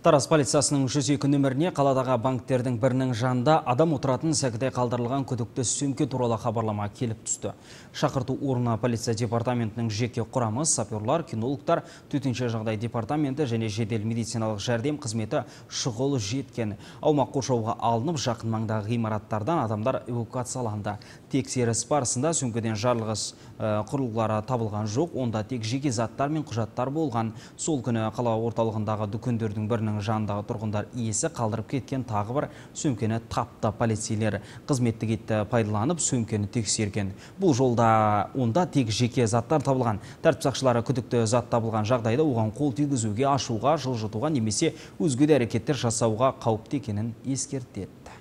Тарас полициясының 102 нөміріне қаладағы банктердің бірінің жанында адам отыратын сәкіде қалдырылған күдікті сөмке туралы хабарлама келіп түсті. Шақырту орнына полиция департаментінің жеке құрамы, саперлар, кинологтар, төтенше жағдай департаменті және жедел медициналық жәрдем қызметі шұғыл жеткен. Аумақ қоршауға алынып, жақын маңдағы ғимараттардан адамдар эвакуацияланды. Тексеріс барысында сөмкеден жарылғыс э, құрылғылары табылған жоқ, онда тек жеке заттар мен құжаттар болған. Сол күні қала орталығындағы дүкендердің бірінің үйінің тұрғындар иесі қалдырып кеткен тағы бір сөмкені тапты полицейлер қызметтік кетті пайдаланып сөмкені тексерген бұл жолда онда тек жеке заттар табылған тәртіп сақшылары күдікті зат табылған жағдайда оған қол тигізуге ашуға жылжытуға немесе өзге де әрекеттер жасауға қауіпті екенін ескертеді